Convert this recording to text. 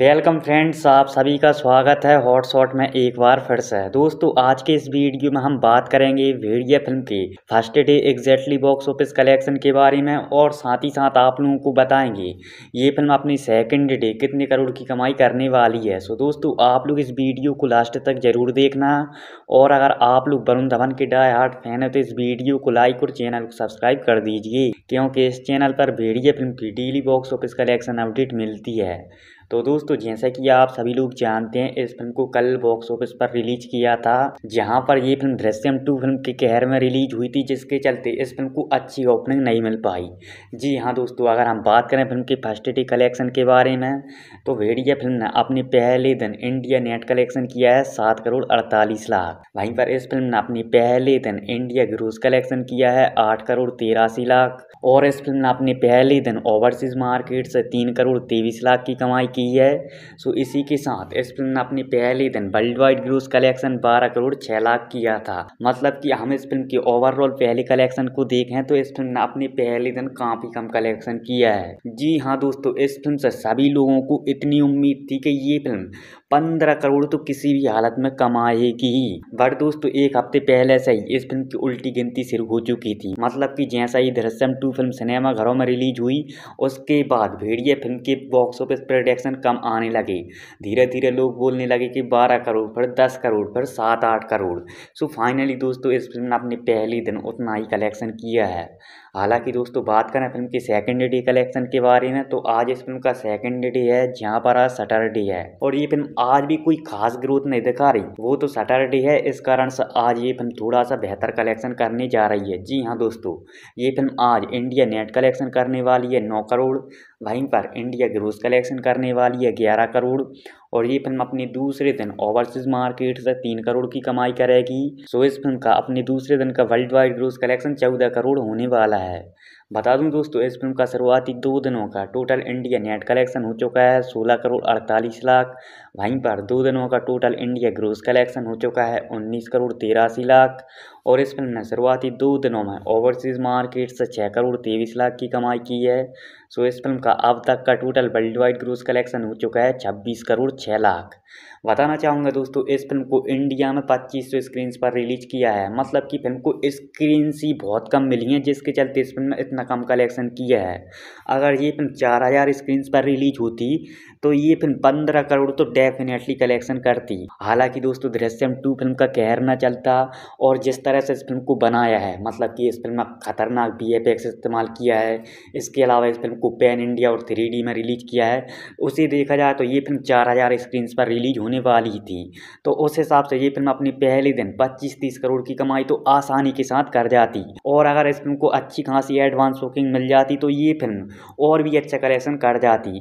welcome friends आप सभी का स्वागत है हॉट शॉट में एक बार फिर से दोस्तों आज के इस वीडियो में हम बात करेंगे भेड़िया फिल्म की first day exactly box office collection के बारे में और साथ ही साथ आप लोगों को बताएंगे ये फिल्म अपनी सेकंड डे कितने करोड़ की कमाई करने वाली है सो दोस्तों आप लोग इस वीडियो को लास्ट तक जरूर देखना और अगर आप लोग वरुण धवन के डाई हार्ट फैन है तो इस वीडियो को लाइक और चैनल को सब्सक्राइब कर दीजिए क्योंकि इस चैनल पर भेड़िया फिल्म की daily box office collection update मिलती है तो दोस्तों जैसा कि आप सभी लोग जानते हैं इस फिल्म को कल बॉक्स ऑफिस पर रिलीज किया था जहां पर ये फिल्म दृश्यम टू फिल्म के कहर में रिलीज हुई थी जिसके चलते इस फिल्म को अच्छी ओपनिंग नहीं मिल पाई जी हाँ दोस्तों अगर हम बात करें फिल्म के फर्स्ट डे कलेक्शन के बारे में तो भेड़िया फिल्म ने अपने पहले दिन इंडिया नेट कलेक्शन किया है सात करोड़ अड़तालीस लाख वहीं पर इस फिल्म ने अपने पहले दिन इंडिया ग्रोस कलेक्शन किया है आठ करोड़ तेरासी लाख और इस फिल्म ने अपने पहले दिन ओवरसीज मार्केट से तीन करोड़ तेईस लाख की कमाई की की है सो इसी के साथ इसफिल्म ने अपने पहले दिन वर्ल्ड वाइड ग्रोस कलेक्शन बारह करोड़ छह लाख किया था मतलब कि हम इस फिल्म की ओवरऑल पहले कलेक्शन को देखें तो इस फिल्म ने अपने पहले दिन काफी कम कलेक्शन किया है जी हाँ दोस्तों इस फिल्म से सभी लोगों को इतनी उम्मीद थी कि ये फिल्म पंद्रह करोड़ तो किसी भी हालत में कमाएगी ही बट दोस्तों एक हफ्ते पहले से ही इस फिल्म की उल्टी गिनती शुरू हो चुकी थी मतलब कि जैसा ही दृश्यम टू फिल्म सिनेमा घरों में रिलीज हुई उसके बाद भेड़िया फिल्म के बॉक्स ऑफिस प्रोडक्शन कम आने लगे धीरे धीरे लोग बोलने लगे कि बारह करोड़ फिर दस करोड़ फिर सात आठ करोड़ सो फाइनली दोस्तों इस फिल्म ने अपने पहले दिन उतना ही कलेक्शन किया है हालांकि दोस्तों बात करें फिल्म के सेकेंड डे कलेक्शन के बारे में तो आज इस फिल्म का सेकेंड डे है जहाँ पर आज सैटरडे है और ये फिल्म आज भी कोई खास ग्रोथ नहीं दिखा रही वो तो सैटरडे है इस कारण से आज ये फिल्म थोड़ा सा बेहतर कलेक्शन करने जा रही है जी हाँ दोस्तों ये फिल्म आज इंडिया नेट कलेक्शन करने वाली है नौ करोड़ वहीं पर इंडिया ग्रोस कलेक्शन करने वाली है ग्यारह करोड़ और ये फिल्म अपने दूसरे दिन ओवरसीज मार्केट से तीन करोड़ की कमाई करेगी सो इस फिल्म का अपने दूसरे दिन का वर्ल्ड वाइड ग्रोस कलेक्शन चौदह करोड़ होने वाला है बता दूं दोस्तों इस फिल्म का शुरुआती दो दिनों का टोटल इंडिया नेट कलेक्शन हो चुका है 16 करोड़ अड़तालीस लाख वहीं पर दो दिनों का टोटल इंडिया ग्रोस कलेक्शन हो चुका है 19 करोड़ तिरासी लाख और इस फिल्म ने शुरुआती दो दिनों में ओवरसीज मार्केट से छः करोड़ तेईस लाख की कमाई की है सो इस फिल्म का अब तक का total worldwide gross collection हो चुका है छब्बीस करोड़ छः लाख बताना चाहूँगा दोस्तों इस फिल्म को इंडिया में पच्चीस सौ स्क्रीन पर रिलीज किया है मतलब कि फिल्म को स्क्रीन सी बहुत कम मिली हैं जिसके चलते इस फिल्म में इतना इतना कम कलेक्शन किया है अगर ये फिल्म चार हज़ार स्क्रीन पर रिलीज होती तो ये फिल्म पंद्रह करोड़ तो डेफिनेटली कलेक्शन करती हालांकि दोस्तों दृश्यम टू फिल्म का कहर ना चलता और जिस तरह से इस फिल्म को बनाया है मतलब कि इस फिल्म में खतरनाक बी एफ एक्स इस्तेमाल किया है इसके अलावा इस फिल्म को पैन इंडिया और थ्री में रिलीज किया है उसे देखा जाए तो ये फिल्म चार हज़ार स्क्रीन पर रिलीज होने वाली थी तो उस हिसाब से ये फिल्म अपने पहले दिन पच्चीस तीस करोड़ की कमाई तो आसानी के साथ कर जाती और अगर इस फिल्म को अच्छी खासी एडवांस एडवांस बुकिंग मिल जाती तो ये फिल्म और भी अच्छा कलेक्शन कर जाती